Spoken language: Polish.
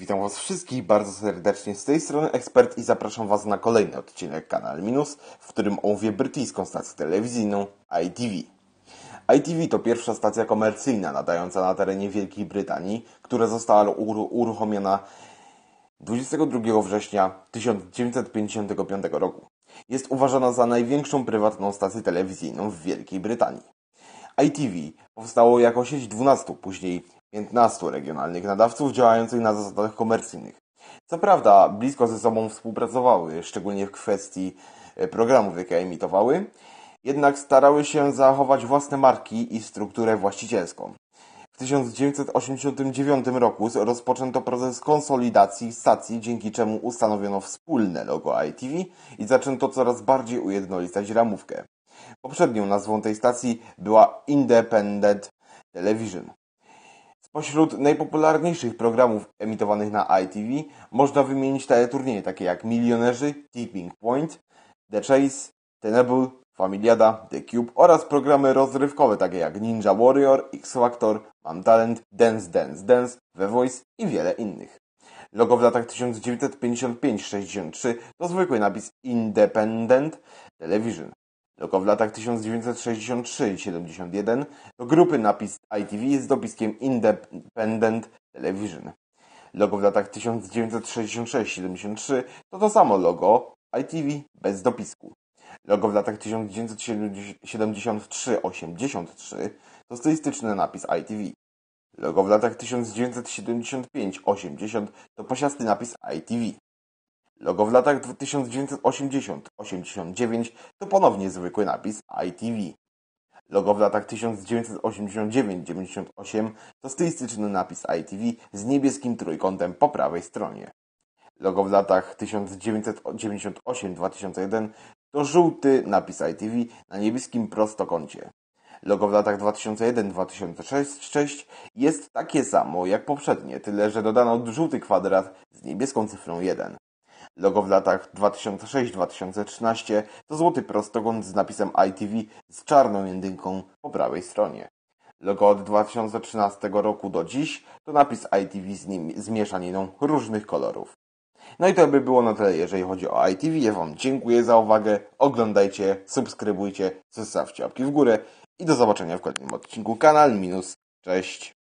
Witam Was wszystkich bardzo serdecznie z tej strony ekspert i zapraszam Was na kolejny odcinek Kanal Minus, w którym omówię brytyjską stację telewizyjną ITV. ITV to pierwsza stacja komercyjna nadająca na terenie Wielkiej Brytanii, która została uruchomiona 22 września 1955 roku. Jest uważana za największą prywatną stację telewizyjną w Wielkiej Brytanii. ITV powstało jako sieć 12 później 15 regionalnych nadawców działających na zasadach komercyjnych. Co prawda blisko ze sobą współpracowały, szczególnie w kwestii e, programów, jakie emitowały, jednak starały się zachować własne marki i strukturę właścicielską. W 1989 roku rozpoczęto proces konsolidacji stacji, dzięki czemu ustanowiono wspólne logo ITV i zaczęto coraz bardziej ujednolicać ramówkę. Poprzednią nazwą tej stacji była Independent Television. Pośród najpopularniejszych programów emitowanych na ITV można wymienić teleturnieje takie jak Milionerzy, Tipping Point, The Chase, Tenable, Familiada, The Cube oraz programy rozrywkowe takie jak Ninja Warrior, X-Factor, Mam Talent, Dance Dance Dance, The Voice i wiele innych. Logo w latach 1955-63 to zwykły napis Independent Television. Tylko w latach 1963 71 do grupy napis ITV z dopiskiem Independent Television. Logo w latach 1966-73 to to samo logo ITV bez dopisku. Logo w latach 1973-83 to stylistyczny napis ITV. Logo w latach 1975-80 to pasiasty napis ITV. Logo w latach 1980-89 to ponownie zwykły napis ITV. Logo w latach 1989-98 to stylistyczny napis ITV z niebieskim trójkątem po prawej stronie. Logo w latach 1998-2001 to żółty napis ITV na niebieskim prostokącie. Logo w latach 2001-2006 jest takie samo jak poprzednie, tyle że dodano żółty kwadrat z niebieską cyfrą 1. Logo w latach 2006-2013 to złoty prostokąt z napisem ITV z czarną jedynką po prawej stronie. Logo od 2013 roku do dziś to napis ITV z, nim, z mieszaniną różnych kolorów. No i to by było na tyle, jeżeli chodzi o ITV. Ja Wam dziękuję za uwagę. Oglądajcie, subskrybujcie, zostawcie łapki w górę i do zobaczenia w kolejnym odcinku. Kanal Minus. Cześć.